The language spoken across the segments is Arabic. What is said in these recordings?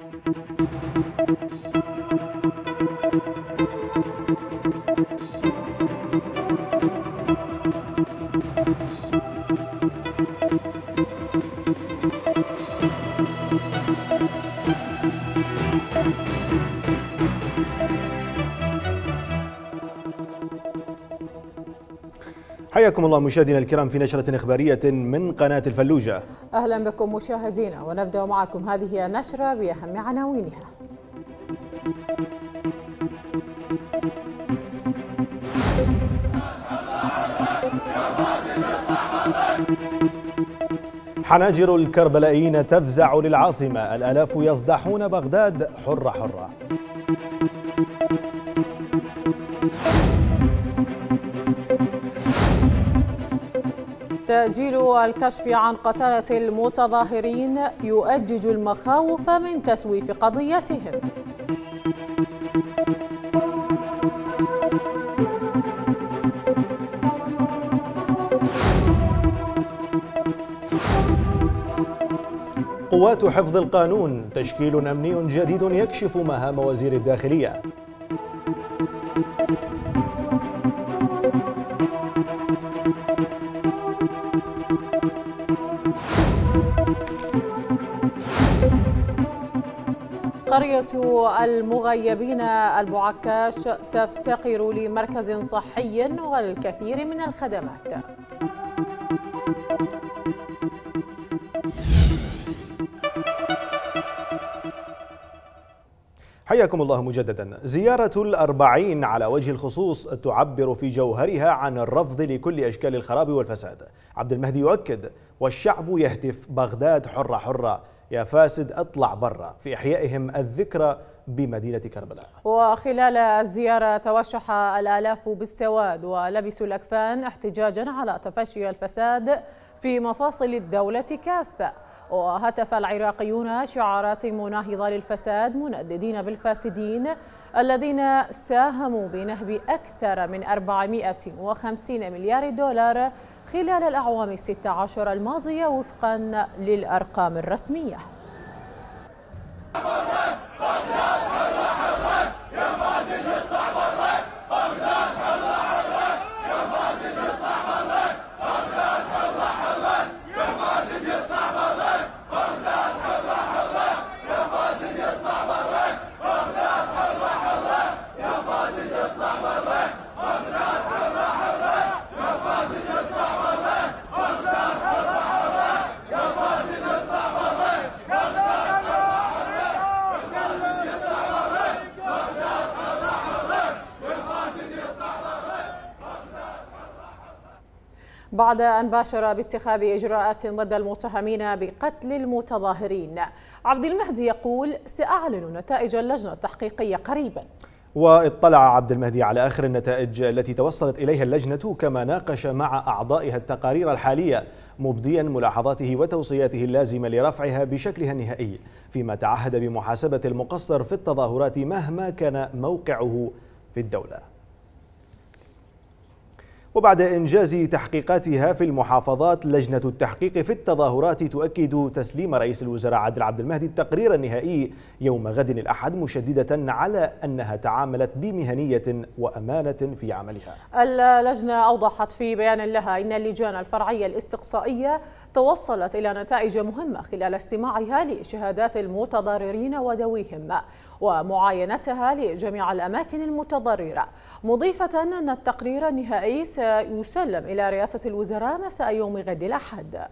Thank you. حياكم الله مشاهدينا الكرام في نشرة إخبارية من قناة الفلوجة أهلا بكم مشاهدينا ونبدأ معكم هذه النشرة بأهم عناوينها حناجر الكربلائيين تفزع للعاصمة الآلاف يصدحون بغداد حرة حرة تأجيل الكشف عن قتلة المتظاهرين يؤجج المخاوف من تسويف قضيتهم قوات حفظ القانون تشكيل أمني جديد يكشف مهام وزير الداخلية قرية المغيبين البعكاش تفتقر لمركز صحي والكثير من الخدمات حياكم الله مجددا زيارة الأربعين على وجه الخصوص تعبر في جوهرها عن الرفض لكل أشكال الخراب والفساد عبد المهدي يؤكد والشعب يهتف بغداد حرة حرة يا فاسد أطلع برا في إحيائهم الذكرى بمدينة كربلاء وخلال الزيارة توشح الآلاف بالسواد ولبسوا الأكفان احتجاجا على تفشي الفساد في مفاصل الدولة كافة وهتف العراقيون شعارات مناهضة للفساد منددين بالفاسدين الذين ساهموا بنهب أكثر من 450 مليار دولار خلال الأعوام الست عشر الماضية وفقا للأرقام الرسمية بعد أن باشر باتخاذ إجراءات ضد المتهمين بقتل المتظاهرين عبد المهدي يقول سأعلن نتائج اللجنة التحقيقية قريباً واطلع عبد المهدي على آخر النتائج التي توصلت إليها اللجنة كما ناقش مع أعضائها التقارير الحالية مبديا ملاحظاته وتوصياته اللازمة لرفعها بشكلها النهائي فيما تعهد بمحاسبة المقصر في التظاهرات مهما كان موقعه في الدولة وبعد إنجاز تحقيقاتها في المحافظات لجنة التحقيق في التظاهرات تؤكد تسليم رئيس الوزراء عادل عبد المهدي التقرير النهائي يوم غد الأحد مشددة على أنها تعاملت بمهنية وأمانة في عملها اللجنة أوضحت في بيان لها أن اللجان الفرعية الاستقصائية توصلت إلى نتائج مهمة خلال استماعها لشهادات المتضررين وذويهم ومعاينتها لجميع الأماكن المتضررة مضيفة أن التقرير النهائي سيسلم إلى رئاسة الوزراء مساء يوم غد الأحد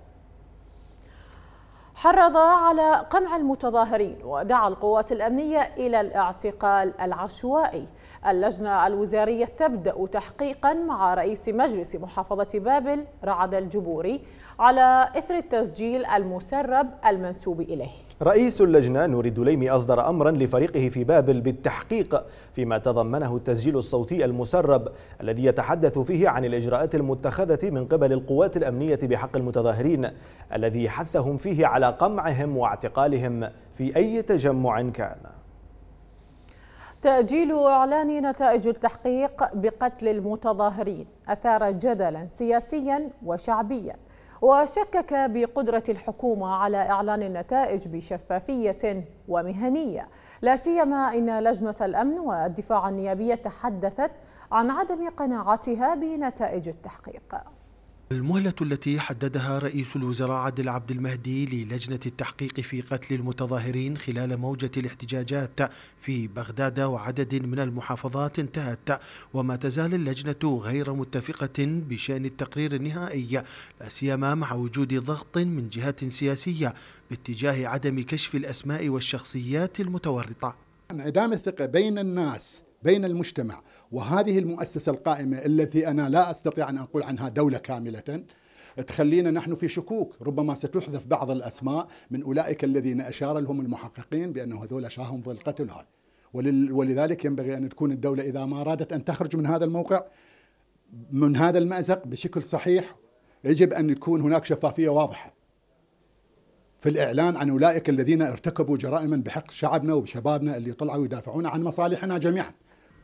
حرض على قمع المتظاهرين ودعا القوات الأمنية إلى الاعتقال العشوائي اللجنة الوزارية تبدأ تحقيقا مع رئيس مجلس محافظة بابل رعد الجبوري على إثر التسجيل المسرب المنسوب إليه رئيس اللجنة نور الدليمي أصدر أمرا لفريقه في بابل بالتحقيق فيما تضمنه التسجيل الصوتي المسرب الذي يتحدث فيه عن الإجراءات المتخذة من قبل القوات الأمنية بحق المتظاهرين الذي حثهم فيه على قمعهم واعتقالهم في أي تجمع كان تأجيل إعلان نتائج التحقيق بقتل المتظاهرين أثار جدلا سياسيا وشعبيا وشكك بقدرة الحكومة على إعلان النتائج بشفافية ومهنية لا سيما إن لجنة الأمن والدفاع النيابية تحدثت عن عدم قناعتها بنتائج التحقيق المهلة التي حددها رئيس الوزراء عادل عبد المهدي للجنة التحقيق في قتل المتظاهرين خلال موجة الاحتجاجات في بغداد وعدد من المحافظات انتهت وما تزال اللجنة غير متفقة بشأن التقرير النهائي لا سيما مع وجود ضغط من جهات سياسية باتجاه عدم كشف الأسماء والشخصيات المتورطة انعدام الثقة بين الناس بين المجتمع وهذه المؤسسة القائمة التي أنا لا أستطيع أن أقول عنها دولة كاملة تخلينا نحن في شكوك ربما ستحذف بعض الأسماء من أولئك الذين أشار لهم المحققين بأنه هذول شاهم في القتل هذا ولذلك ينبغي أن تكون الدولة إذا ما أرادت أن تخرج من هذا الموقع من هذا المأزق بشكل صحيح يجب أن يكون هناك شفافية واضحة في الإعلان عن أولئك الذين ارتكبوا جرائما بحق شعبنا وشبابنا اللي طلعوا يدافعون عن مصالحنا جميعاً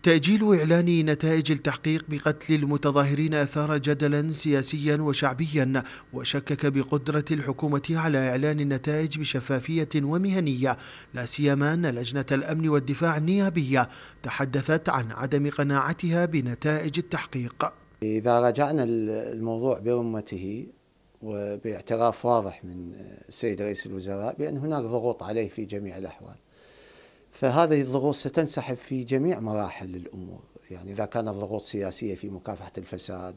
تأجيل إعلان نتائج التحقيق بقتل المتظاهرين أثار جدلا سياسيا وشعبيا وشكك بقدرة الحكومة على إعلان النتائج بشفافية ومهنية لا سيما أن لجنة الأمن والدفاع النيابية تحدثت عن عدم قناعتها بنتائج التحقيق إذا راجعنا الموضوع برمته وباعتراف واضح من السيد رئيس الوزراء بأن هناك ضغوط عليه في جميع الأحوال فهذه الضغوط ستنسحب في جميع مراحل الامور، يعني اذا كان الضغوط سياسيه في مكافحه الفساد،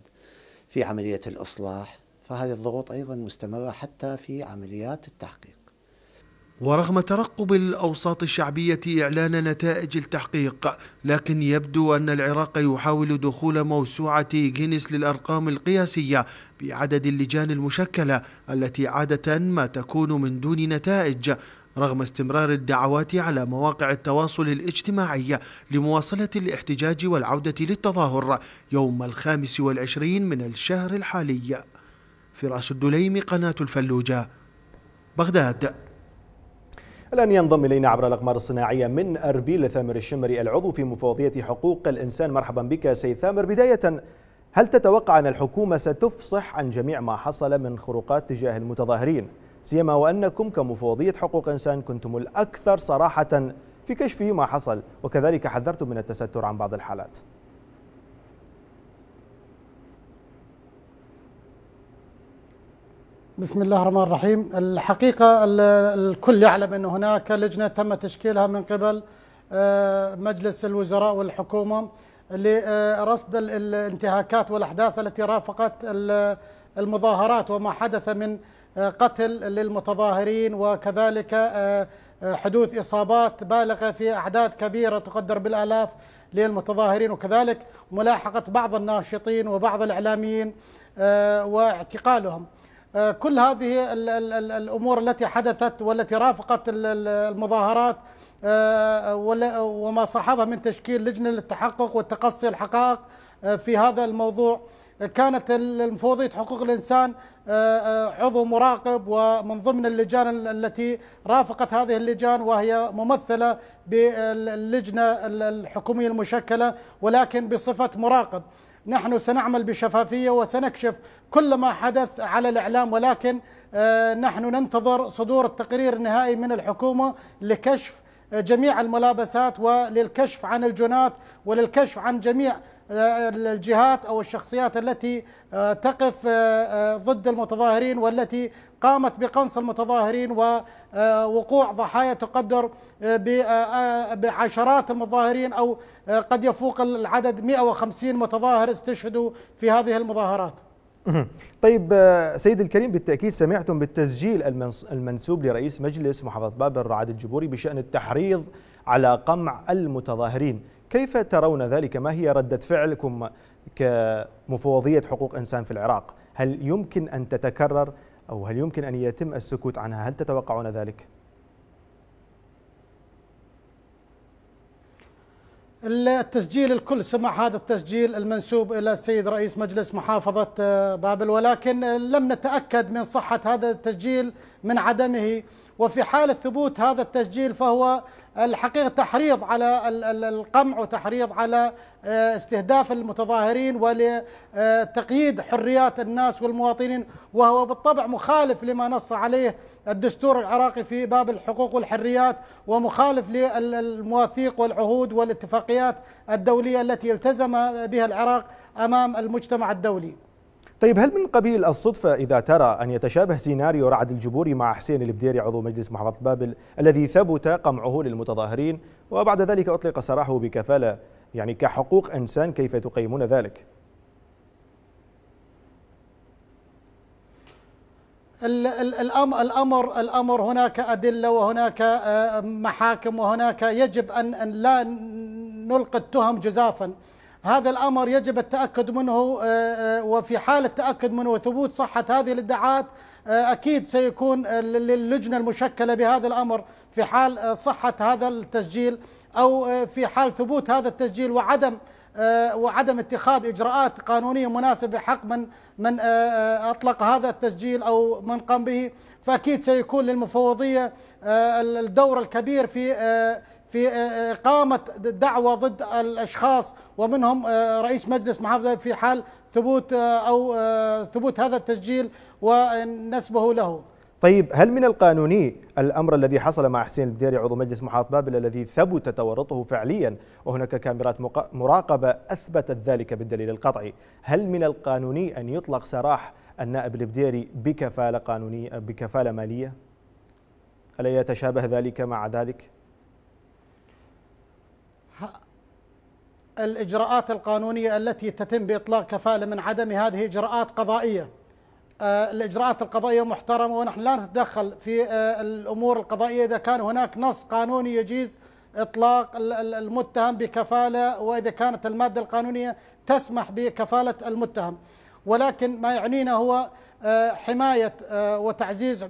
في عمليه الاصلاح، فهذه الضغوط ايضا مستمره حتى في عمليات التحقيق. ورغم ترقب الاوساط الشعبيه اعلان نتائج التحقيق، لكن يبدو ان العراق يحاول دخول موسوعه جينيس للارقام القياسيه بعدد اللجان المشكله التي عاده ما تكون من دون نتائج، رغم استمرار الدعوات على مواقع التواصل الاجتماعي لمواصلة الاحتجاج والعودة للتظاهر يوم الخامس والعشرين من الشهر الحالي فراس الدليم قناة الفلوجة بغداد الآن ينضم إلينا عبر الأقمار الصناعية من أربيل ثامر الشمري العضو في مفوضية حقوق الإنسان مرحبا بك سيد ثامر بداية هل تتوقع أن الحكومة ستفصح عن جميع ما حصل من خروقات تجاه المتظاهرين سيما وأنكم كمفوضية حقوق إنسان كنتم الأكثر صراحة في كشف ما حصل وكذلك حذرتم من التستر عن بعض الحالات بسم الله الرحمن الرحيم الحقيقة الكل يعلم أن هناك لجنة تم تشكيلها من قبل آه، مجلس الوزراء والحكومة لرصد الانتهاكات والأحداث التي رافقت المظاهرات وما حدث من قتل للمتظاهرين وكذلك آه، آه، حدوث إصابات بالغة في أعداد كبيرة تقدر بالآلاف للمتظاهرين وكذلك ملاحقة بعض الناشطين وبعض الإعلاميين آه، واعتقالهم كل هذه الأمور التي حدثت والتي رافقت المظاهرات وما صاحبها من تشكيل لجنة للتحقق والتقصي الحقائق في هذا الموضوع كانت المفوضيه حقوق الانسان آه، آه، عضو مراقب ومن ضمن اللجان التي رافقت هذه اللجان وهي ممثله باللجنه الحكوميه المشكله ولكن بصفه مراقب. نحن سنعمل بشفافيه وسنكشف كل ما حدث على الاعلام ولكن آه، نحن ننتظر صدور التقرير النهائي من الحكومه لكشف جميع الملابسات وللكشف عن الجنات وللكشف عن جميع الجهات او الشخصيات التي آه، تقف آه، آه، ضد المتظاهرين والتي قامت بقنص المتظاهرين ووقوع ضحايا تقدر بعشرات المتظاهرين او قد يفوق العدد 150 متظاهر استشهدوا في هذه المظاهرات. طيب سيد الكريم بالتأكيد سمعتم بالتسجيل المنسوب لرئيس مجلس محافظة بابل الرعد الجبوري بشأن التحريض على قمع المتظاهرين كيف ترون ذلك ما هي ردة فعلكم كمفوضية حقوق إنسان في العراق هل يمكن أن تتكرر أو هل يمكن أن يتم السكوت عنها هل تتوقعون ذلك؟ التسجيل الكل سمع هذا التسجيل المنسوب الى السيد رئيس مجلس محافظه آه، بابل ولكن لم نتاكد من صحه هذا التسجيل من عدمه وفي حال ثبوت هذا التسجيل فهو الحقيقة تحريض على القمع وتحريض على آه، استهداف المتظاهرين ولتقييد حريات الناس والمواطنين وهو بالطبع مخالف لما نص عليه الدستور العراقي في باب الحقوق والحريات ومخالف للمواثيق والعهود والاتفاقيات الدولية التي التزم بها العراق أمام المجتمع الدولي طيب هل من قبيل الصدفة إذا ترى أن يتشابه سيناريو رعد الجبوري مع حسين البديري عضو مجلس محافظة بابل الذي ثبت قمعه للمتظاهرين وبعد ذلك أطلق سراحه بكفالة يعني كحقوق إنسان كيف تقيمون ذلك؟ الامر الامر هناك ادله وهناك آه، محاكم وهناك يجب ان لا نلقي التهم جزافا هذا الأمر يجب التأكد منه آه، آه، وفي حال التأكد منه وثبوت صحة هذه الادعاءات آه، أكيد سيكون للجنة المشكلة بهذا الأمر في حال صحة هذا التسجيل أو في حال ثبوت هذا التسجيل وعدم وعدم اتخاذ اجراءات قانونيه مناسبه بحق من من اطلق هذا التسجيل او من قام به فاكيد سيكون للمفوضيه الدور الكبير في في إقامة آه، آه، دعوة ضد الأشخاص ومنهم آه، رئيس مجلس محافظة في حال ثبوت أو ثبوت هذا التسجيل ونسبه له طيب هل من القانوني الأمر الذي حصل مع حسين البديري عضو مجلس محافظة بابل الذي ثبت تورطه فعليا وهناك كاميرات مراقبة أثبتت ذلك بالدليل القطعي هل من القانوني أن يطلق سراح النائب البديري بكفالة قانونية بكفالة مالية؟ ألا يتشابه ذلك مع ذلك؟ الإجراءات القانونية التي تتم بإطلاق كفالة من عدم هذه إجراءات قضائية آه، الإجراءات القضائية محترمة ونحن لا نتدخل في آه، الأمور القضائية إذا كان هناك نص قانوني يجيز إطلاق المتهم بكفالة وإذا كانت المادة القانونية تسمح بكفالة المتهم ولكن ما يعنينا هو آه، حماية آه، وتعزيز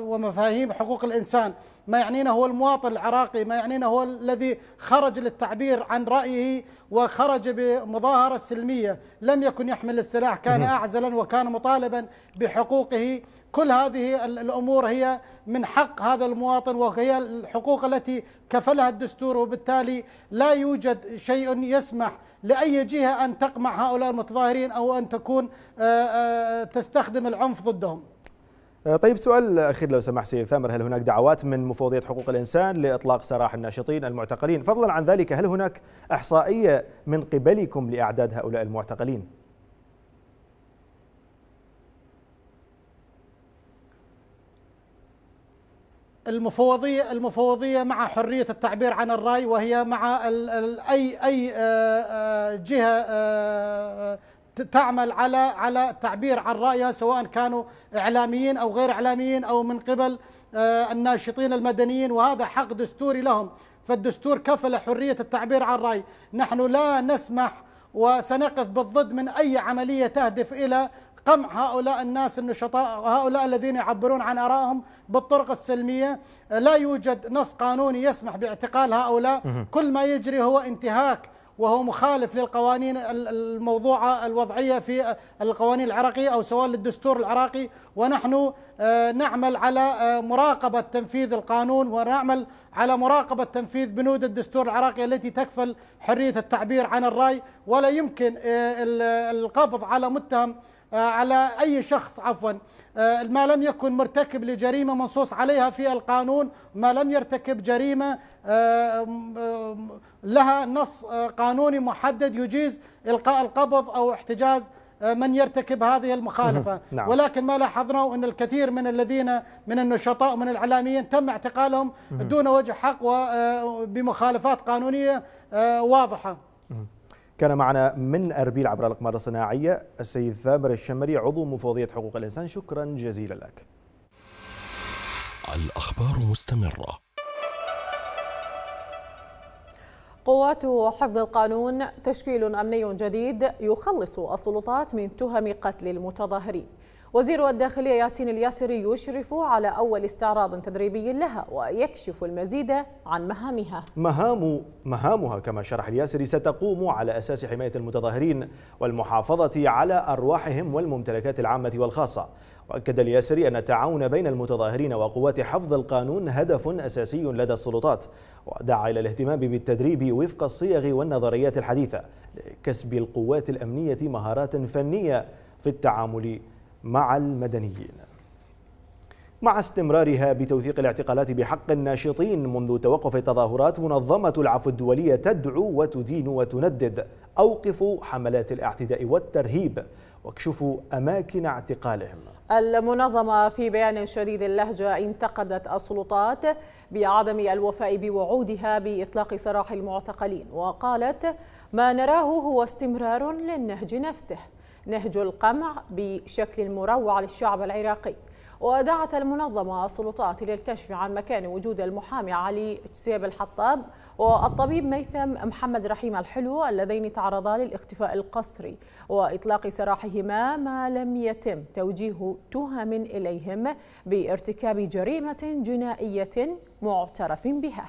ومفاهيم حقوق الإنسان ما يعنينا هو المواطن العراقي ما يعنينا هو الذي خرج للتعبير عن رأيه وخرج بمظاهرة سلمية لم يكن يحمل السلاح كان أعزلا وكان مطالبا بحقوقه كل هذه الأمور هي من حق هذا المواطن وهي الحقوق التي كفلها الدستور وبالتالي لا يوجد شيء يسمح لأي جهة أن تقمع هؤلاء المتظاهرين أو أن تكون آه، آه، تستخدم العنف ضدهم آه، طيب سؤال أخير لو سمح سيد ثامر هل هناك دعوات من مفوضية حقوق الإنسان لإطلاق سراح الناشطين المعتقلين فضلا عن ذلك هل هناك إحصائية من قبلكم لأعداد هؤلاء المعتقلين؟ المفوضية المفوضية مع حرية التعبير عن الرأي وهي مع أي أي آه، آه، جهة آه، تعمل على على التعبير عن رأيها سواء كانوا إعلاميين أو غير إعلاميين أو من قبل الناشطين المدنيين وهذا حق دستوري لهم فالدستور كفل حرية التعبير عن الرأي نحن لا نسمح وسنقف بالضد من أي عملية تهدف إلى قمع هؤلاء الناس النشطاء هؤلاء الذين يعبرون عن آرائهم بالطرق السلمية لا يوجد نص قانوني يسمح باعتقال هؤلاء كل ما يجري هو انتهاك وهو مخالف للقوانين الموضوعة الوضعية في القوانين العراقية أو سواء للدستور العراقي ونحن آه، نعمل على آه، مراقبة تنفيذ القانون ونعمل على مراقبة تنفيذ بنود الدستور العراقي التي تكفل حرية التعبير عن الرأي ولا يمكن آه، القبض على متهم آه، على أي شخص عفوا آه، ما لم يكن مرتكب لجريمة منصوص عليها في القانون ما لم يرتكب جريمة آه، لها نص قانوني محدد يجيز إلقاء القبض أو احتجاز من يرتكب هذه المخالفة نعم. ولكن ما لاحظناه أن الكثير من الذين من النشطاء ومن الإعلاميين تم اعتقالهم دون وجه حق وبمخالفات قانونية واضحة كان معنا من أربيل عبر الأقمار الصناعية السيد ثامر الشمري عضو مفوضية حقوق الإنسان شكرا جزيلا لك الأخبار مستمرة قوات حفظ القانون تشكيل أمني جديد يخلص السلطات من تهم قتل المتظاهرين وزير الداخلية ياسين الياسري يشرف على أول استعراض تدريبي لها ويكشف المزيد عن مهامها مهام مهامها كما شرح الياسري ستقوم على أساس حماية المتظاهرين والمحافظة على أرواحهم والممتلكات العامة والخاصة وأكد الياسري أن التعاون بين المتظاهرين وقوات حفظ القانون هدف أساسي لدى السلطات ودعا إلى الاهتمام بالتدريب وفق الصيغ والنظريات الحديثة لكسب القوات الأمنية مهارات فنية في التعامل مع المدنيين مع استمرارها بتوثيق الاعتقالات بحق الناشطين منذ توقف التظاهرات منظمة العفو الدولية تدعو وتدين وتندد أوقفوا حملات الاعتداء والترهيب واكشفوا أماكن اعتقالهم المنظمة في بيان شديد اللهجة انتقدت السلطات بعدم الوفاء بوعودها بإطلاق سراح المعتقلين وقالت ما نراه هو استمرار للنهج نفسه نهج القمع بشكل مروع للشعب العراقي ودعت المنظمة السلطات إلى الكشف عن مكان وجود المحامي علي تسيب الحطاب والطبيب ميثم محمد رحيم الحلو اللذين تعرضا للاختفاء القسري وإطلاق سراحهما ما لم يتم توجيه تهم إليهم بارتكاب جريمة جنائية معترف بها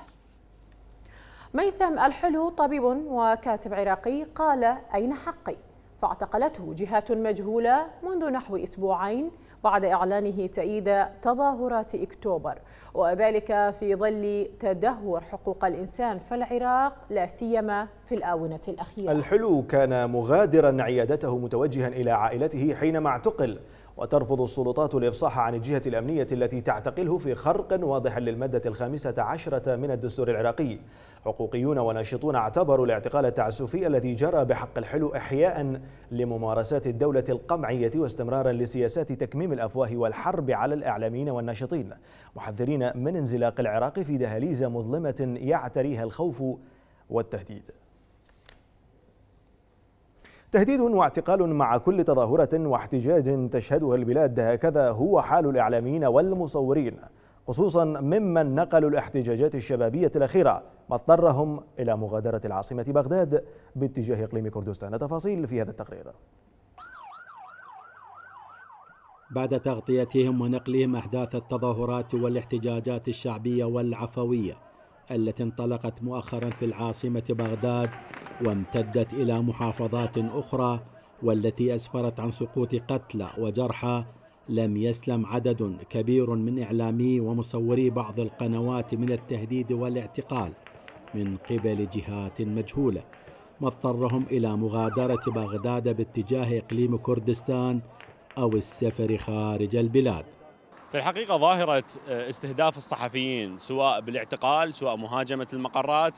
ميثم الحلو طبيب وكاتب عراقي قال أين حقي؟ فاعتقلته جهات مجهولة منذ نحو أسبوعين بعد إعلانه تأييد تظاهرات أكتوبر وذلك في ظل تدهور حقوق الإنسان في العراق لا سيما في الآونة الأخيرة الحلو كان مغادرا عيادته متوجها إلى عائلته حينما اعتقل وترفض السلطات الإفصاح عن الجهة الأمنية التي تعتقله في خرق واضح للمادة الخامسة عشرة من الدستور العراقي حقوقيون وناشطون اعتبروا الاعتقال التعسفي الذي جرى بحق الحلو إحياء لممارسات الدولة القمعية واستمرارا لسياسات تكميم الأفواه والحرب على الإعلاميين والناشطين محذرين من انزلاق العراق في دهاليز مظلمة يعتريها الخوف والتهديد تهديد واعتقال مع كل تظاهرة واحتجاج تشهدها البلاد هكذا هو حال الإعلاميين والمصورين خصوصا ممن نقلوا الاحتجاجات الشبابية الأخيرة اضطرهم إلى مغادرة العاصمة بغداد باتجاه إقليم كردستان تفاصيل في هذا التقرير بعد تغطيتهم ونقلهم أحداث التظاهرات والاحتجاجات الشعبية والعفوية التي انطلقت مؤخرا في العاصمة بغداد وامتدت إلى محافظات أخرى والتي أسفرت عن سقوط قتلى وجرحى لم يسلم عدد كبير من إعلامي ومصوري بعض القنوات من التهديد والاعتقال من قبل جهات مجهوله ما اضطرهم الى مغادره بغداد باتجاه اقليم كردستان او السفر خارج البلاد. في الحقيقه ظاهره آه، استهداف الصحفيين سواء بالاعتقال سواء مهاجمه المقرات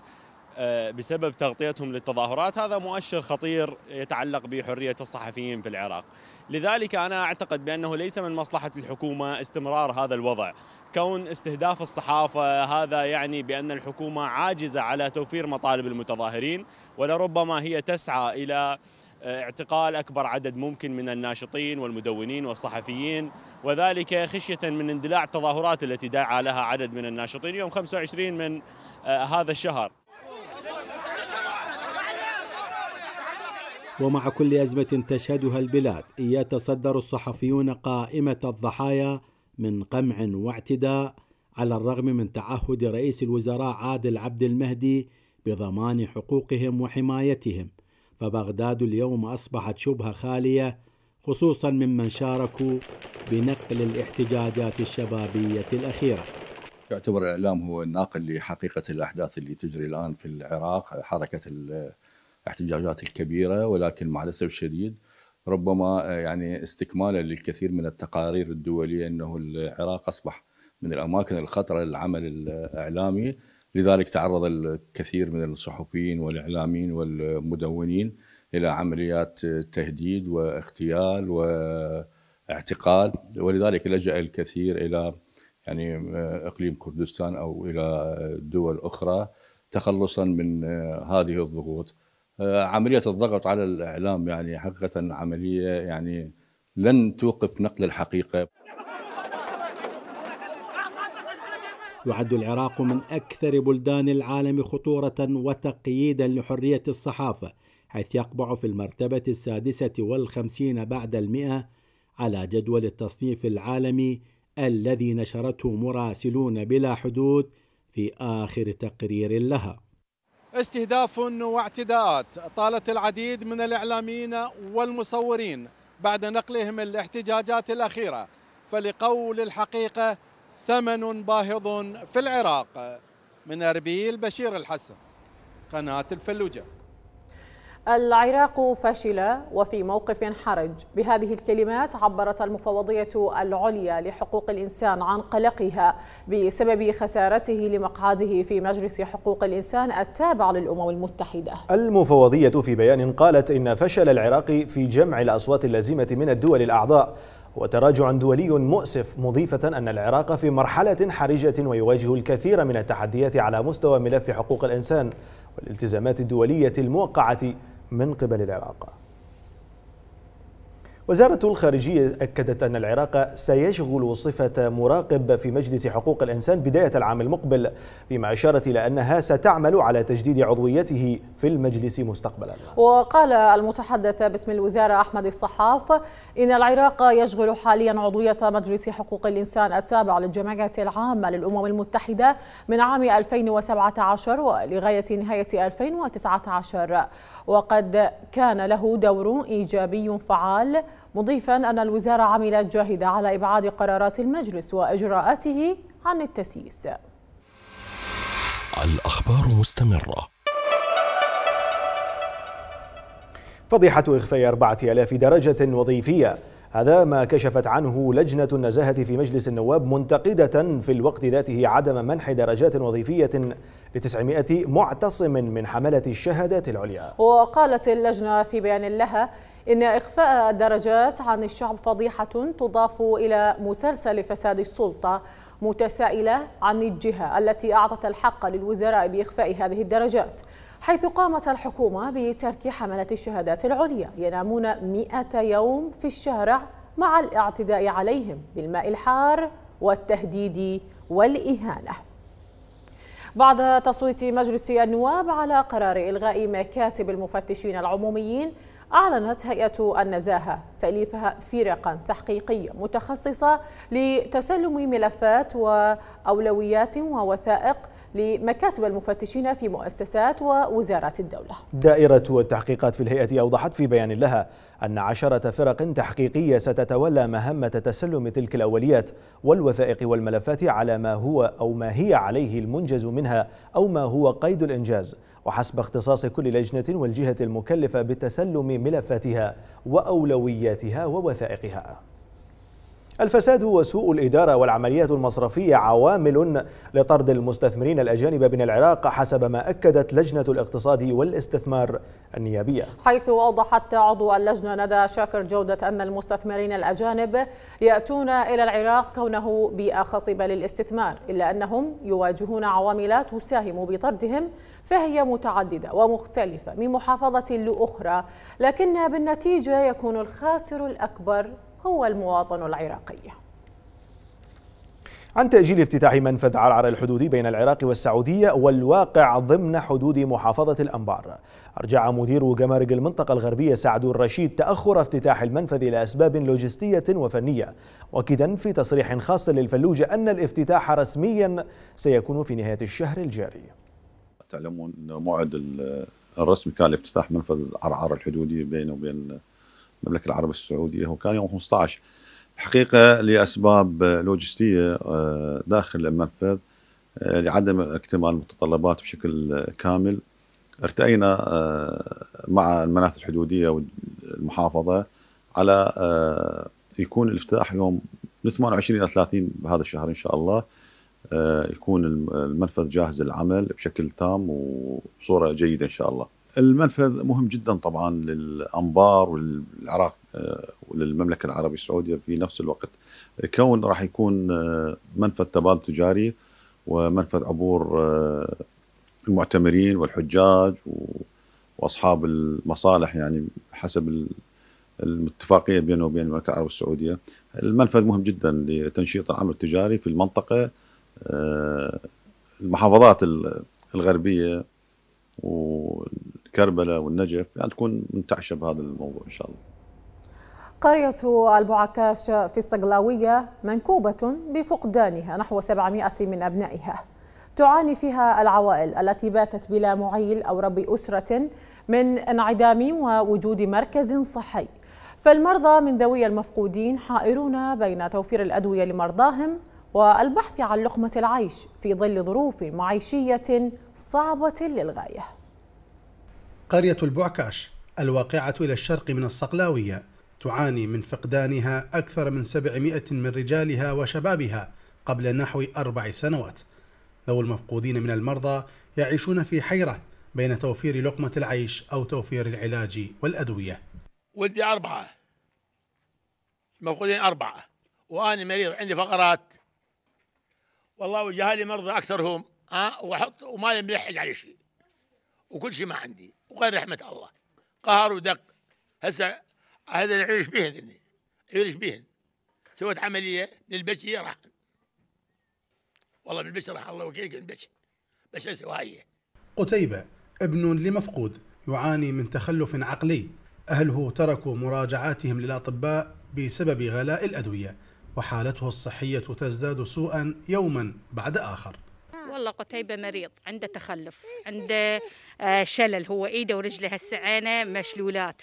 آه، بسبب تغطيتهم للتظاهرات هذا مؤشر خطير يتعلق بحرية الصحفيين في العراق لذلك أنا أعتقد بأنه ليس من مصلحة الحكومة استمرار هذا الوضع كون استهداف الصحافة هذا يعني بأن الحكومة عاجزة على توفير مطالب المتظاهرين ولربما هي تسعى إلى آه، اعتقال أكبر عدد ممكن من الناشطين والمدونين والصحفيين وذلك خشية من اندلاع التظاهرات التي دعا لها عدد من الناشطين يوم 25 من آه، هذا الشهر ومع كل أزمة تشهدها البلاد يتصدر الصحفيون قائمة الضحايا من قمع واعتداء على الرغم من تعهد رئيس الوزراء عادل عبد المهدي بضمان حقوقهم وحمايتهم فبغداد اليوم أصبحت شبهة خالية خصوصا ممن شاركوا بنقل الاحتجاجات الشبابية الأخيرة يعتبر الإعلام هو الناقل لحقيقة الأحداث اللي تجري الآن في العراق حركة ال الاحتجاجات الكبيره ولكن مع الاسف الشديد ربما آه، يعني استكمالا للكثير من التقارير الدوليه انه العراق اصبح من الاماكن الخطره للعمل الاعلامي لذلك تعرض الكثير من الصحفيين والاعلاميين والمدونين الى عمليات تهديد واغتيال واعتقال ولذلك لجا الكثير الى يعني آه، اقليم كردستان او الى دول اخرى تخلصا من آه، هذه الضغوط آه، عملية الضغط على الإعلام يعني حقيقة عملية يعني لن توقف نقل الحقيقة يعد العراق من أكثر بلدان العالم خطورة وتقييدا لحرية الصحافة حيث يقبع في المرتبة السادسة والخمسين بعد المئة على جدول التصنيف العالمي الذي نشرته مراسلون بلا حدود في آخر تقرير لها استهداف واعتداءات طالت العديد من الإعلاميين والمصورين بعد نقلهم الاحتجاجات الأخيرة فلقول الحقيقة ثمن باهظ في العراق من أربيل بشير الحسن قناة الفلوجة العراق فشل وفي موقف حرج بهذه الكلمات عبرت المفوضية العليا لحقوق الإنسان عن قلقها بسبب خسارته لمقعده في مجلس حقوق الإنسان التابع للأمم المتحدة المفوضية في بيان قالت إن فشل العراق في جمع الأصوات اللازمة من الدول الأعضاء وتراجع دولي مؤسف مضيفة أن العراق في مرحلة حرجة ويواجه الكثير من التحديات على مستوى ملف حقوق الإنسان والالتزامات الدولية الموقعة من قبل العراق وزارة الخارجية أكدت أن العراق سيشغل صفة مراقب في مجلس حقوق الإنسان بداية العام المقبل فيما أشارت إلى أنها ستعمل على تجديد عضويته في المجلس مستقبلا وقال المتحدث باسم الوزارة أحمد الصحاف إن العراق يشغل حاليا عضوية مجلس حقوق الإنسان التابع للجمعية العامة للأمم المتحدة من عام 2017 ولغاية نهاية 2019 وقد كان له دور إيجابي فعال مضيفا أن الوزارة عملت جاهدة على إبعاد قرارات المجلس وإجراءاته عن التسييس الأخبار مستمرة فضيحة إخفاء أربعة آلاف درجة وظيفية هذا ما كشفت عنه لجنة النزاهة في مجلس النواب منتقدة في الوقت ذاته عدم منح درجات وظيفية لتسعمائة معتصم من حملة الشهادات العليا وقالت اللجنة في بيان لها إن إخفاء الدرجات عن الشعب فضيحة تضاف إلى مسلسل فساد السلطة متسائلة عن الجهة التي أعطت الحق للوزراء بإخفاء هذه الدرجات حيث قامت الحكومة بترك حملة الشهادات العليا ينامون مئة يوم في الشارع مع الاعتداء عليهم بالماء الحار والتهديد والإهانة بعد تصويت مجلس النواب على قرار إلغاء مكاتب المفتشين العموميين أعلنت هيئة النزاهة تأليفها فرقا تحقيقية متخصصة لتسلم ملفات وأولويات ووثائق لمكاتب المفتشين في مؤسسات ووزارات الدولة دائرة التحقيقات في الهيئة أوضحت في بيان لها أن عشرة فرق تحقيقية ستتولى مهمة تسلم تلك الأوليات والوثائق والملفات على ما هو أو ما هي عليه المنجز منها أو ما هو قيد الإنجاز وحسب اختصاص كل لجنة والجهة المكلفة بتسلم ملفاتها وأولوياتها ووثائقها الفساد وسوء الإدارة والعمليات المصرفية عوامل لطرد المستثمرين الأجانب من العراق حسب ما أكدت لجنة الاقتصاد والاستثمار النيابية حيث أوضحت عضو اللجنة ندى شاكر جودة أن المستثمرين الأجانب يأتون إلى العراق كونه بيئة خصبة للاستثمار إلا أنهم يواجهون عوامل تساهم بطردهم فهي متعددة ومختلفة من محافظة لأخرى لكن بالنتيجة يكون الخاسر الأكبر هو المواطن العراقي عن تأجيل افتتاح منفذ عرعر الحدودي بين العراق والسعودية والواقع ضمن حدود محافظة الأنبار أرجع مدير جمارك المنطقة الغربية سعد الرشيد تأخر افتتاح المنفذ لأسباب لوجستية وفنية وأكدا في تصريح خاص للفلوجة أن الافتتاح رسميا سيكون في نهاية الشهر الجاري تعلمون موعد الرسمي كان لافتتاح منفذ عرعر الحدودي بينه وبين المملكه العربيه السعوديه هو كان يوم 15 الحقيقه لاسباب لوجستيه آه، داخل المنفذ آه، لعدم اكتمال المتطلبات بشكل كامل ارتئينا آه، مع المنافذ الحدودية والمحافظة على يكون الافتتاح يوم من 28 إلى 30 بهذا الشهر إن شاء الله يكون المنفذ جاهز للعمل بشكل تام وبصورة جيدة إن شاء الله المنفذ مهم جدا طبعا للانبار والعراق آه، وللمملكه العربيه السعوديه في نفس الوقت كون راح يكون آه، منفذ تبادل تجاري ومنفذ عبور آه، المعتمرين والحجاج واصحاب المصالح يعني حسب الاتفاقيه بينه وبين المملكه العربيه السعوديه المنفذ مهم جدا لتنشيط العمل التجاري في المنطقه المحافظات الغربيه وكربلاء والنجف يعني تكون منتعشة بهذا الموضوع إن شاء الله قرية البعكاش في الصقلاوية منكوبة بفقدانها نحو 700 من أبنائها تعاني فيها العوائل التي باتت بلا معيل أو رب أسرة من انعدام ووجود مركز صحي فالمرضى من ذوي المفقودين حائرون بين توفير الأدوية لمرضاهم والبحث عن لقمة العيش في ظل ظروف معيشية صعبة للغاية قرية البعكاش الواقعة إلى الشرق من الصقلاوية تعاني من فقدانها أكثر من 700 من رجالها وشبابها قبل نحو أربع سنوات ذو المفقودين من المرضى يعيشون في حيرة بين توفير لقمة العيش أو توفير العلاج والأدوية ولدي أربعة مفقودين أربعة وأنا مريض عندي فقرات والله وجهالي مرضى أكثرهم اه واحط وما يلحق على شيء وكل شيء ما عندي وغير رحمه الله قهر ودق هسه هذا العيش بهن عيش به سويت عمليه من البشي راح والله من البشي راح الله وكيلك من البشي بشي سوايه قتيبه ابن لمفقود يعاني من تخلف عقلي اهله تركوا مراجعاتهم للاطباء بسبب غلاء الادويه وحالته الصحيه تزداد سوءا يوما بعد اخر والله قتيبة مريض عنده تخلف عنده آه، شلل هو إيده ورجله عينه مشلولات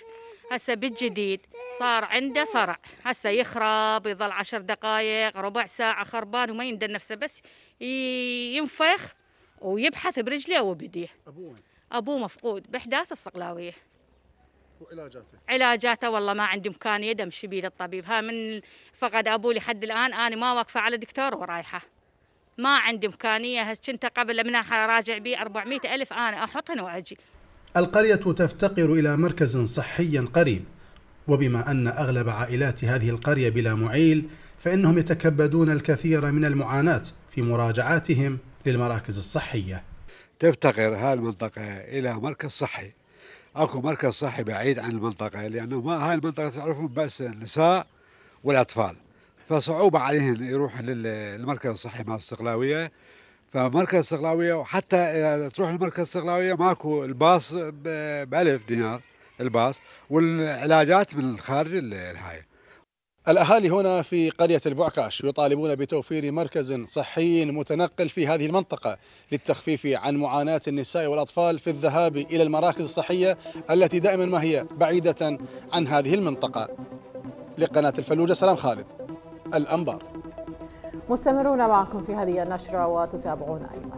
هسه بالجديد صار عنده صرع هسه يخرب يظل عشر دقائق ربع ساعة خربان وما يندل نفسه بس ينفخ ويبحث برجله وبديه أبوه أبوه مفقود بإحداث الصقلاوية وعلاجاته علاجاته والله ما عندي امكانيه امشي بيه للطبيب ها من فقد ابوي لحد الان انا ما واقفه على دكتور ورايحه ما عندي إمكانية كنت قبل منها راجع بي 400 ألف أنا أحطهن وأجي القرية تفتقر إلى مركز صحي قريب وبما أن أغلب عائلات هذه القرية بلا معيل فإنهم يتكبدون الكثير من المعاناة في مراجعاتهم للمراكز الصحية تفتقر هذه المنطقة إلى مركز صحي أكو مركز صحي بعيد عن المنطقة لأنه ما هاي المنطقة تعرفون بس النساء والأطفال فصعوبة عليهن يروح للمركز الصحي مع الصقلاوية فمركز الصقلاوية وحتى تروح المركز الصقلاوية ماكو الباص بألف دينار الباص والعلاجات من الخارج الهاي الأهالي هنا في قرية البعكاش يطالبون بتوفير مركز صحي متنقل في هذه المنطقة للتخفيف عن معاناة النساء والأطفال في الذهاب إلى المراكز الصحية التي دائما ما هي بعيدة عن هذه المنطقة لقناة الفلوجة سلام خالد الأنبار مستمرون معكم في هذه النشرة وتتابعون أيضا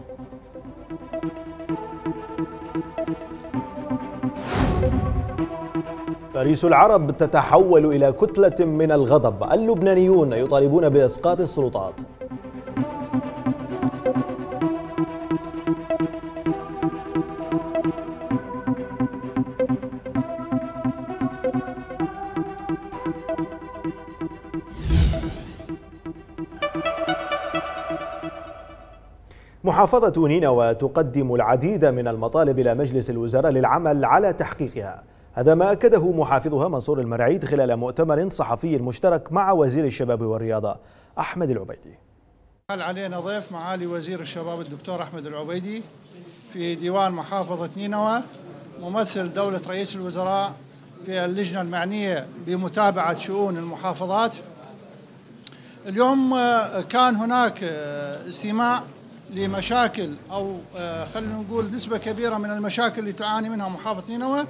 باريس العرب تتحول إلى كتلة من الغضب اللبنانيون يطالبون بإسقاط السلطات محافظة نينوى تقدم العديد من المطالب إلى مجلس الوزراء للعمل على تحقيقها هذا ما أكده محافظها منصور المرعيد خلال مؤتمر صحفي مشترك مع وزير الشباب والرياضة أحمد العبيدي قال علينا ضيف معالي وزير الشباب الدكتور أحمد العبيدي في ديوان محافظة نينوى ممثل دولة رئيس الوزراء في اللجنة المعنية بمتابعة شؤون المحافظات اليوم آه، كان هناك آه، استماع لمشاكل أو آه، خلينا نقول نسبة كبيرة من المشاكل اللي تعاني منها محافظة نينوى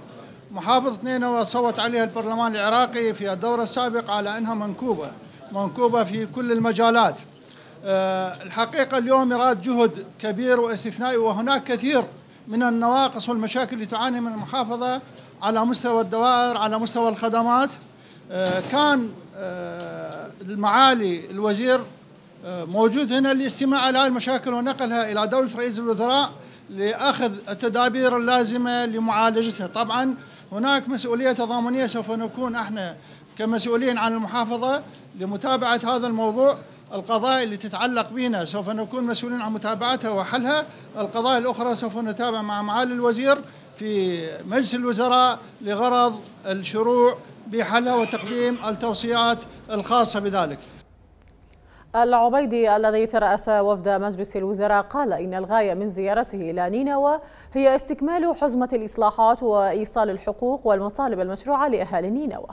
محافظة نينوى صوت عليها البرلمان العراقي في الدورة السابقة على أنها منكوبة منكوبة في كل المجالات آه، الحقيقة اليوم يراد جهد كبير واستثنائي وهناك كثير من النواقص والمشاكل اللي تعاني من المحافظة على مستوى الدوائر على مستوى الخدمات آه، كان المعالي الوزير موجود هنا الاستماع على المشاكل ونقلها إلى دولة رئيس الوزراء لأخذ التدابير اللازمة لمعالجتها طبعا هناك مسؤولية تضامنية سوف نكون احنا كمسؤولين عن المحافظة لمتابعة هذا الموضوع القضايا اللي تتعلق بنا سوف نكون مسؤولين عن متابعتها وحلها القضايا الأخرى سوف نتابع مع معالي الوزير في مجلس الوزراء لغرض الشروع بحلها وتقديم التوصيات الخاصة بذلك العبيدي الذي ترأس وفد مجلس الوزراء قال إن الغاية من زيارته إلى نينوى هي استكمال حزمة الإصلاحات وإيصال الحقوق والمطالب المشروعة لأهالي نينوى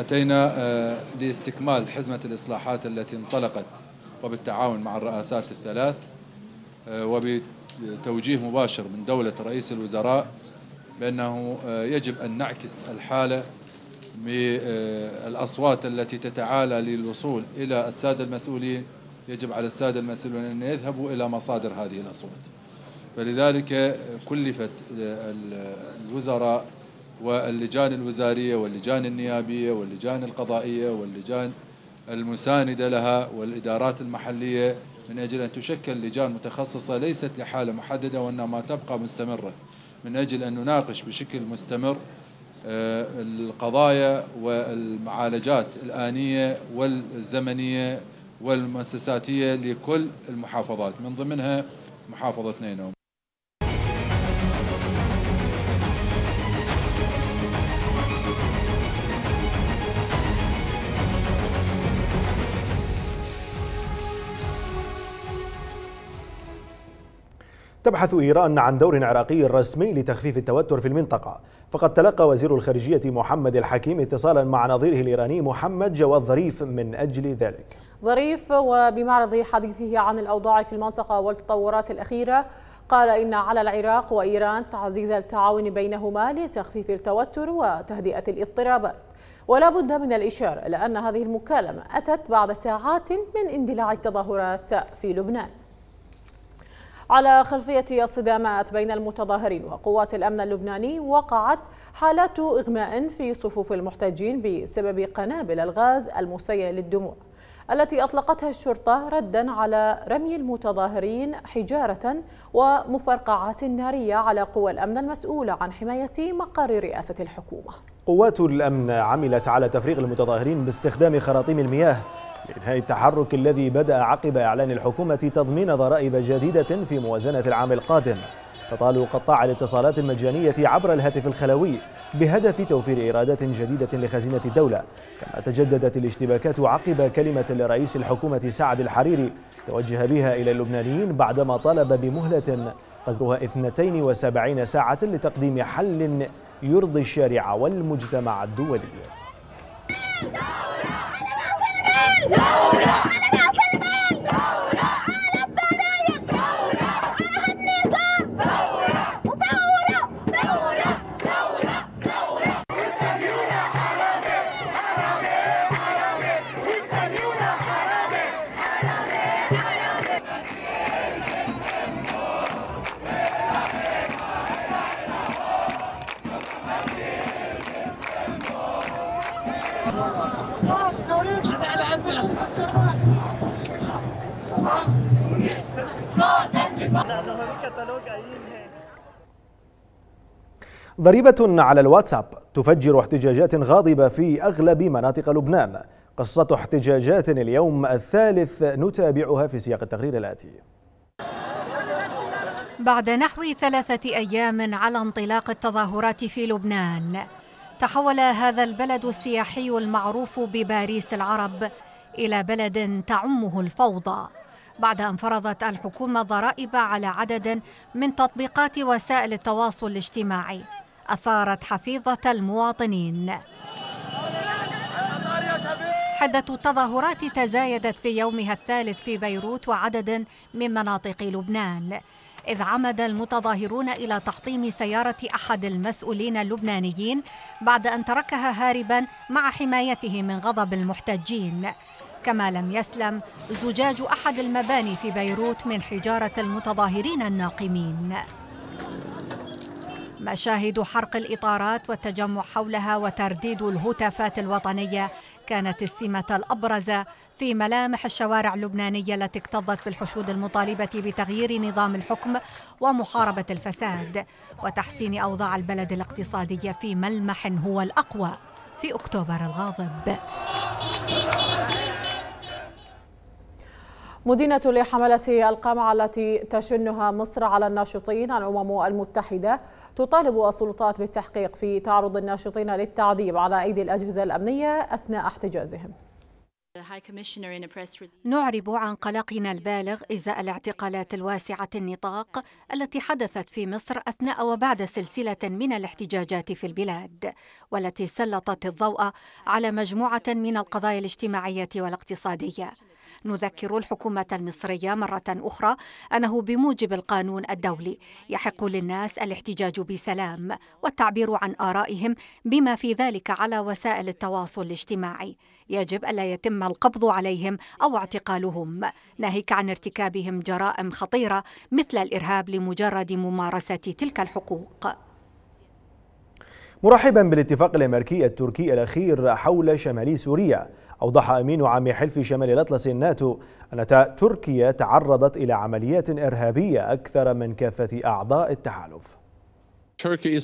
أتينا آه، لاستكمال حزمة الإصلاحات التي انطلقت وبالتعاون مع الرئاسات الثلاث آه، وبتوجيه مباشر من دولة رئيس الوزراء بأنه آه، يجب أن نعكس الحالة بالأصوات التي تتعالى للوصول إلى السادة المسؤولين يجب على السادة المسؤولين أن يذهبوا إلى مصادر هذه الأصوات فلذلك كلفت الوزراء واللجان الوزارية واللجان النيابية واللجان القضائية واللجان المساندة لها والإدارات المحلية من أجل أن تشكل لجان متخصصة ليست لحالة محددة وإنما تبقى مستمرة من أجل أن نناقش بشكل مستمر آه، القضايا والمعالجات الآنية والزمنية والمؤسساتية لكل المحافظات من ضمنها محافظة نينوم تبحث إيران عن دور عراقي رسمي لتخفيف التوتر في المنطقة فقد تلقى وزير الخارجية محمد الحكيم اتصالا مع نظيره الإيراني محمد جواد ظريف من أجل ذلك ظريف وبمعرض حديثه عن الأوضاع في المنطقة والتطورات الأخيرة قال إن على العراق وإيران تعزيز التعاون بينهما لتخفيف التوتر وتهدئة الاضطرابات ولا بد من الإشارة إلى أن هذه المكالمة أتت بعد ساعات من اندلاع التظاهرات في لبنان على خلفية الصدامات بين المتظاهرين وقوات الأمن اللبناني وقعت حالات إغماء في صفوف المحتجين بسبب قنابل الغاز المسيل للدموع التي أطلقتها الشرطة ردا على رمي المتظاهرين حجارة ومفرقعات نارية على قوى الأمن المسؤولة عن حماية مقر رئاسة الحكومة قوات الأمن عملت على تفريغ المتظاهرين باستخدام خراطيم المياه لإنهاء التحرك الذي بدأ عقب إعلان الحكومة تضمين ضرائب جديدة في موازنة العام القادم تطال قطاع الاتصالات المجانية عبر الهاتف الخلوي بهدف توفير إيرادات جديدة لخزينة الدولة كما تجددت الاشتباكات عقب كلمة لرئيس الحكومة سعد الحريري توجه بها إلى اللبنانيين بعدما طلب بمهلة قدرها 72 ساعة لتقديم حل يرضي الشارع والمجتمع الدولي Oh ضريبة على الواتساب تفجر احتجاجات غاضبة في أغلب مناطق لبنان قصة احتجاجات اليوم الثالث نتابعها في سياق التقرير الآتي بعد نحو ثلاثة أيام على انطلاق التظاهرات في لبنان تحول هذا البلد السياحي المعروف بباريس العرب إلى بلد تعمه الفوضى بعد أن فرضت الحكومة ضرائب على عدد من تطبيقات وسائل التواصل الاجتماعي أثارت حفيظة المواطنين حدة التظاهرات تزايدت في يومها الثالث في بيروت وعدد من مناطق لبنان إذ عمد المتظاهرون إلى تحطيم سيارة أحد المسؤولين اللبنانيين بعد أن تركها هاربا مع حمايته من غضب المحتجين كما لم يسلم زجاج أحد المباني في بيروت من حجارة المتظاهرين الناقمين مشاهد حرق الإطارات والتجمع حولها وترديد الهتافات الوطنية كانت السمة الأبرز في ملامح الشوارع اللبنانية التي اكتظت بالحشود المطالبة بتغيير نظام الحكم ومحاربة الفساد وتحسين أوضاع البلد الاقتصادية في ملمح هو الأقوى في أكتوبر الغاضب مدينة لحملة القمع التي تشنها مصر على الناشطين الأمم المتحدة تطالب السلطات بالتحقيق في تعرض الناشطين للتعذيب على أيدي الأجهزة الأمنية أثناء احتجازهم نعرب عن قلقنا البالغ إزاء الاعتقالات الواسعة النطاق التي حدثت في مصر أثناء وبعد سلسلة من الاحتجاجات في البلاد والتي سلطت الضوء على مجموعة من القضايا الاجتماعية والاقتصادية نذكر الحكومة المصرية مرة أخرى أنه بموجب القانون الدولي يحق للناس الاحتجاج بسلام والتعبير عن آرائهم بما في ذلك على وسائل التواصل الاجتماعي يجب ألا يتم القبض عليهم أو اعتقالهم ناهيك عن ارتكابهم جرائم خطيرة مثل الإرهاب لمجرد ممارسة تلك الحقوق مرحبا بالاتفاق الامريكي التركي الاخير حول شمال سوريا أوضح أمين عام حلف شمال الأطلس الناتو أن تركيا تعرضت إلى عمليات إرهابية أكثر من كافة أعضاء التحالف uh,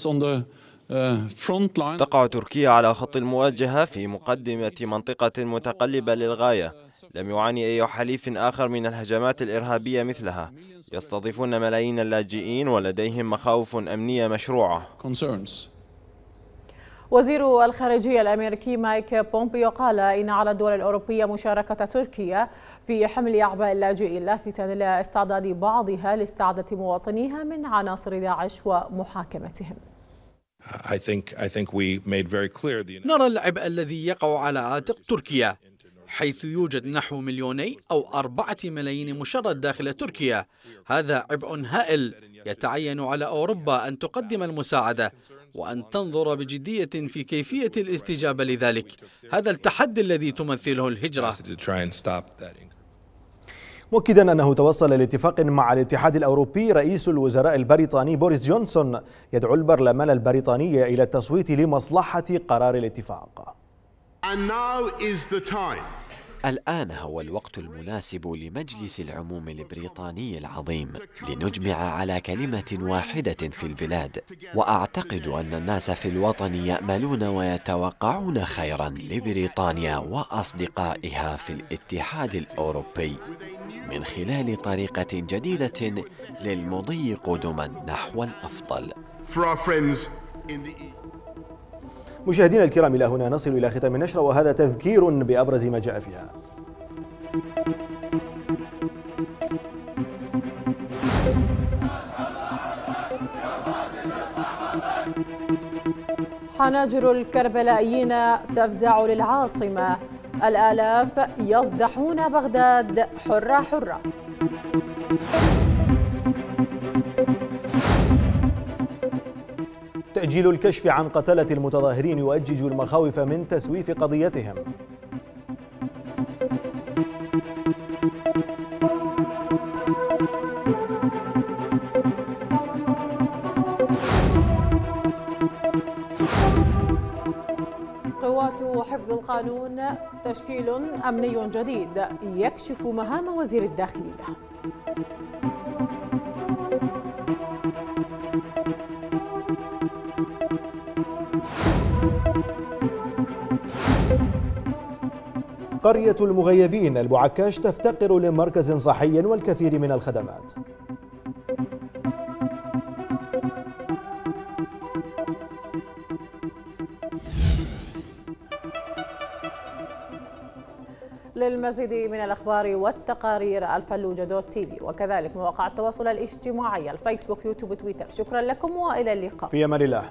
تقع تركيا على خط المواجهة في مقدمة منطقة متقلبة للغاية لم يعاني أي حليف آخر من الهجمات الإرهابية مثلها يستضيفون ملايين اللاجئين ولديهم مخاوف أمنية مشروعة وزير الخارجية الأمريكي مايك بومبيو قال إن على الدول الأوروبية مشاركة تركيا في حمل أعباء اللاجئين لافتا إلى استعداد بعضها لاستعادة مواطنيها من عناصر داعش ومحاكمتهم نرى العبء الذي يقع على عاتق تركيا حيث يوجد نحو مليوني أو أربعة ملايين مشرد داخل تركيا هذا عبء هائل يتعين على أوروبا أن تقدم المساعدة وأن تنظر بجدية في كيفية الاستجابة لذلك هذا التحدي الذي تمثله الهجرة مؤكدا انه توصل لاتفاق مع الاتحاد الاوروبي رئيس الوزراء البريطاني بوريس جونسون يدعو البرلمان البريطاني الى التصويت لمصلحه قرار الاتفاق. And now is the time. الآن هو الوقت المناسب لمجلس العموم البريطاني العظيم لنجمع على كلمة واحدة في البلاد وأعتقد أن الناس في الوطن يأملون ويتوقعون خيرا لبريطانيا وأصدقائها في الاتحاد الأوروبي من خلال طريقة جديدة للمضي قدما نحو الأفضل. For our friends in the e مشاهدينا الكرام إلى هنا نصل إلى ختام النشرة وهذا تذكير بأبرز ما جاء فيها حناجر الكربلائيين تفزع للعاصمة الآلاف يصدحون بغداد حرة حرة تأجيل الكشف عن قتلة المتظاهرين يؤجج المخاوف من تسويف قضيتهم قوات حفظ القانون تشكيل أمني جديد يكشف مهام وزير الداخلية قرية المغيبين البعكاش تفتقر لمركز صحي والكثير من الخدمات للمزيد من الأخبار والتقارير دوت تي تيفي وكذلك مواقع التواصل الاجتماعي الفيسبوك يوتيوب تويتر شكرا لكم وإلى اللقاء في أمان الله